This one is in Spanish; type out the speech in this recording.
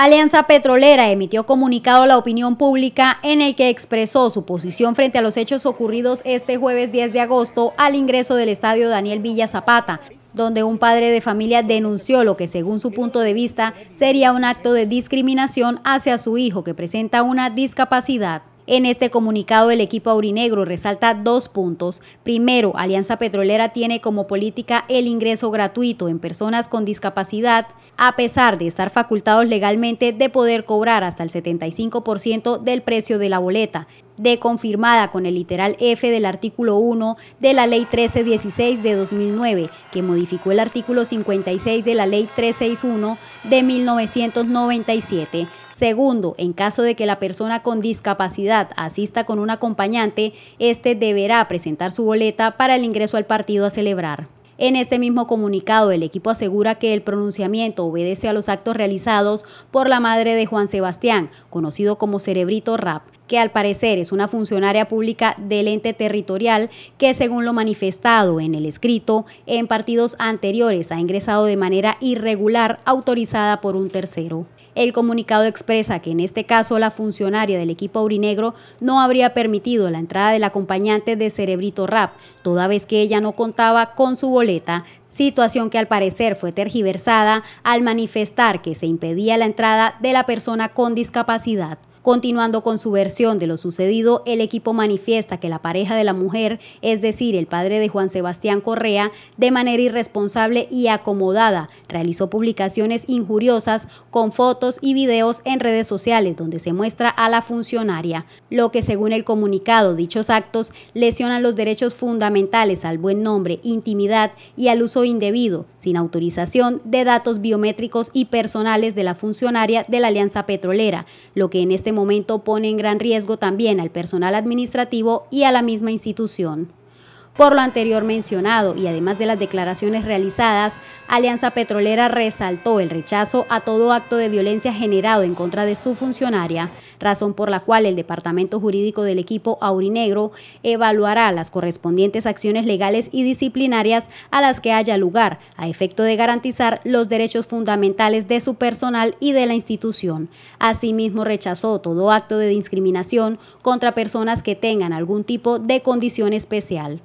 Alianza Petrolera emitió comunicado a la opinión pública en el que expresó su posición frente a los hechos ocurridos este jueves 10 de agosto al ingreso del estadio Daniel Villa Zapata, donde un padre de familia denunció lo que según su punto de vista sería un acto de discriminación hacia su hijo que presenta una discapacidad. En este comunicado el equipo aurinegro resalta dos puntos. Primero, Alianza Petrolera tiene como política el ingreso gratuito en personas con discapacidad, a pesar de estar facultados legalmente de poder cobrar hasta el 75% del precio de la boleta, de confirmada con el literal F del artículo 1 de la Ley 1316 de 2009, que modificó el artículo 56 de la Ley 361 de 1997. Segundo, en caso de que la persona con discapacidad asista con un acompañante, éste deberá presentar su boleta para el ingreso al partido a celebrar. En este mismo comunicado, el equipo asegura que el pronunciamiento obedece a los actos realizados por la madre de Juan Sebastián, conocido como Cerebrito Rap, que al parecer es una funcionaria pública del ente territorial que según lo manifestado en el escrito, en partidos anteriores ha ingresado de manera irregular autorizada por un tercero. El comunicado expresa que en este caso la funcionaria del equipo aurinegro no habría permitido la entrada del acompañante de Cerebrito Rap, toda vez que ella no contaba con su boleta, situación que al parecer fue tergiversada al manifestar que se impedía la entrada de la persona con discapacidad. Continuando con su versión de lo sucedido, el equipo manifiesta que la pareja de la mujer, es decir, el padre de Juan Sebastián Correa, de manera irresponsable y acomodada, realizó publicaciones injuriosas con fotos y videos en redes sociales donde se muestra a la funcionaria, lo que según el comunicado, dichos actos lesionan los derechos fundamentales al buen nombre, intimidad y al uso indebido, sin autorización, de datos biométricos y personales de la funcionaria de la Alianza Petrolera, lo que en este momento pone en gran riesgo también al personal administrativo y a la misma institución. Por lo anterior mencionado y además de las declaraciones realizadas, Alianza Petrolera resaltó el rechazo a todo acto de violencia generado en contra de su funcionaria, razón por la cual el Departamento Jurídico del equipo Aurinegro evaluará las correspondientes acciones legales y disciplinarias a las que haya lugar, a efecto de garantizar los derechos fundamentales de su personal y de la institución. Asimismo, rechazó todo acto de discriminación contra personas que tengan algún tipo de condición especial.